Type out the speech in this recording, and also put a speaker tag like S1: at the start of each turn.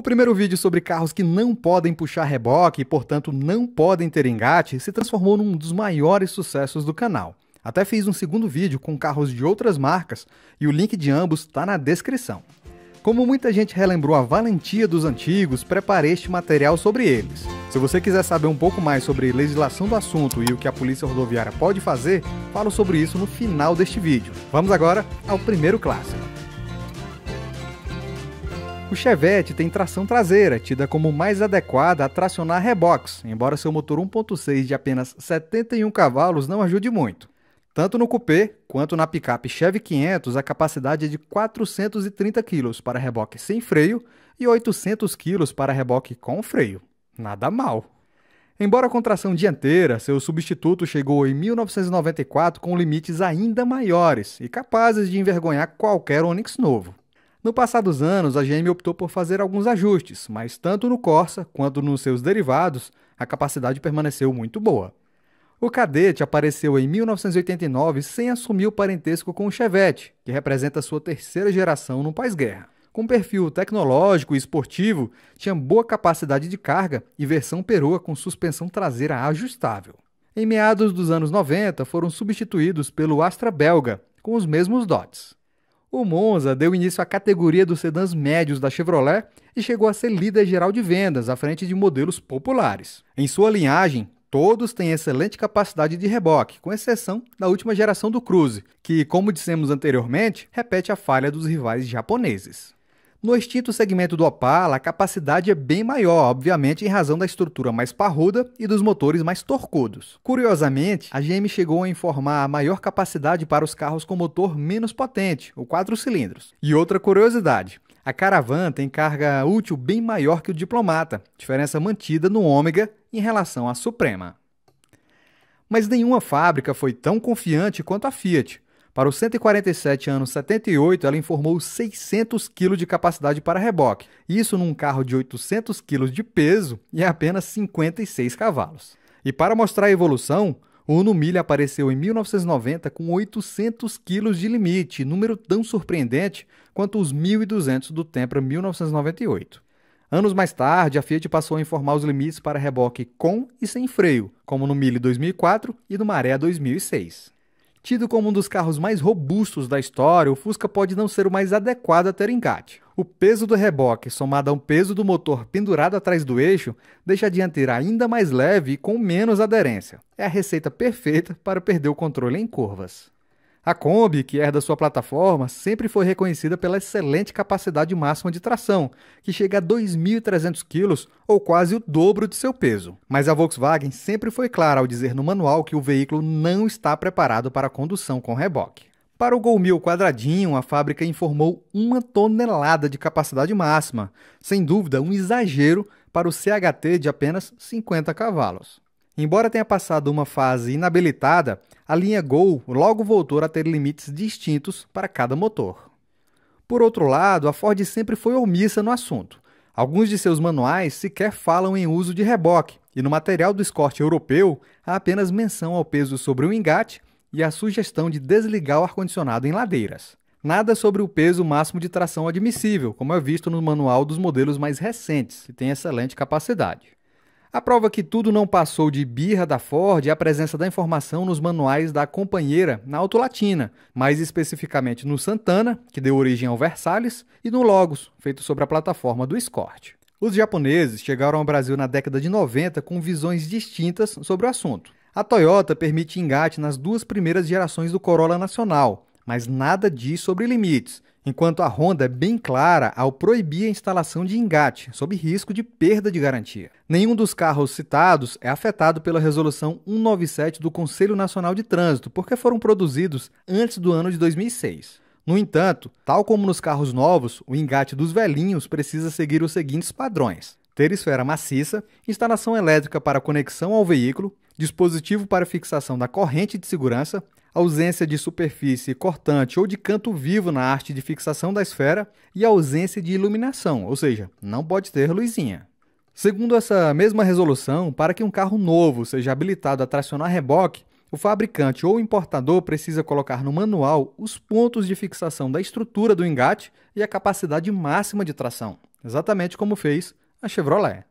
S1: O primeiro vídeo sobre carros que não podem puxar reboque e, portanto, não podem ter engate se transformou num dos maiores sucessos do canal. Até fiz um segundo vídeo com carros de outras marcas e o link de ambos está na descrição. Como muita gente relembrou a valentia dos antigos, preparei este material sobre eles. Se você quiser saber um pouco mais sobre legislação do assunto e o que a Polícia Rodoviária pode fazer, falo sobre isso no final deste vídeo. Vamos agora ao primeiro clássico. O Chevette tem tração traseira, tida como mais adequada a tracionar reboques, embora seu motor 1.6 de apenas 71 cavalos não ajude muito. Tanto no coupé quanto na picape Chevy 500, a capacidade é de 430 kg para reboque sem freio e 800 kg para reboque com freio. Nada mal. Embora com tração dianteira, seu substituto chegou em 1994 com limites ainda maiores e capazes de envergonhar qualquer Onix novo. No passar dos anos, a GM optou por fazer alguns ajustes, mas tanto no Corsa quanto nos seus derivados, a capacidade permaneceu muito boa. O Cadete apareceu em 1989 sem assumir o parentesco com o Chevette, que representa sua terceira geração no pós-guerra. Com perfil tecnológico e esportivo, tinha boa capacidade de carga e versão perua com suspensão traseira ajustável. Em meados dos anos 90, foram substituídos pelo Astra belga, com os mesmos dots. O Monza deu início à categoria dos sedãs médios da Chevrolet e chegou a ser líder geral de vendas à frente de modelos populares. Em sua linhagem, todos têm excelente capacidade de reboque, com exceção da última geração do Cruze, que, como dissemos anteriormente, repete a falha dos rivais japoneses. No extinto segmento do Opala, a capacidade é bem maior, obviamente em razão da estrutura mais parruda e dos motores mais torcudos. Curiosamente, a GM chegou a informar a maior capacidade para os carros com motor menos potente, o 4 cilindros. E outra curiosidade, a Caravan tem carga útil bem maior que o Diplomata, diferença mantida no Ômega em relação à Suprema. Mas nenhuma fábrica foi tão confiante quanto a Fiat, para os 147 anos 78, ela informou 600 kg de capacidade para reboque, isso num carro de 800 kg de peso e apenas 56 cavalos. E para mostrar a evolução, o Uno Mille apareceu em 1990 com 800 kg de limite, número tão surpreendente quanto os 1.200 do Tempra 1998. Anos mais tarde, a Fiat passou a informar os limites para reboque com e sem freio, como no Mille 2004 e no Maré 2006. Tido como um dos carros mais robustos da história, o Fusca pode não ser o mais adequado a ter engate. O peso do reboque, somado ao peso do motor pendurado atrás do eixo, deixa a dianteira ainda mais leve e com menos aderência. É a receita perfeita para perder o controle em curvas. A Kombi, que herda é sua plataforma, sempre foi reconhecida pela excelente capacidade máxima de tração, que chega a 2.300 kg ou quase o dobro de seu peso. Mas a Volkswagen sempre foi clara ao dizer no manual que o veículo não está preparado para condução com reboque. Para o Gol 1000 quadradinho, a fábrica informou uma tonelada de capacidade máxima, sem dúvida um exagero para o CHT de apenas 50 cavalos. Embora tenha passado uma fase inabilitada, a linha Gol logo voltou a ter limites distintos para cada motor. Por outro lado, a Ford sempre foi omissa no assunto. Alguns de seus manuais sequer falam em uso de reboque, e no material do escorte europeu há apenas menção ao peso sobre o engate e a sugestão de desligar o ar-condicionado em ladeiras. Nada sobre o peso máximo de tração admissível, como é visto no manual dos modelos mais recentes, que tem excelente capacidade. A prova que tudo não passou de birra da Ford é a presença da informação nos manuais da companheira na Autolatina, mais especificamente no Santana, que deu origem ao Versalles, e no Logos, feito sobre a plataforma do Escort. Os japoneses chegaram ao Brasil na década de 90 com visões distintas sobre o assunto. A Toyota permite engate nas duas primeiras gerações do Corolla Nacional, mas nada diz sobre limites, enquanto a Honda é bem clara ao proibir a instalação de engate, sob risco de perda de garantia. Nenhum dos carros citados é afetado pela Resolução 197 do Conselho Nacional de Trânsito, porque foram produzidos antes do ano de 2006. No entanto, tal como nos carros novos, o engate dos velhinhos precisa seguir os seguintes padrões: esfera maciça, instalação elétrica para conexão ao veículo, dispositivo para fixação da corrente de segurança, ausência de superfície cortante ou de canto vivo na arte de fixação da esfera e ausência de iluminação, ou seja, não pode ter luzinha. Segundo essa mesma resolução, para que um carro novo seja habilitado a tracionar reboque, o fabricante ou importador precisa colocar no manual os pontos de fixação da estrutura do engate e a capacidade máxima de tração, exatamente como fez a Chevrolet.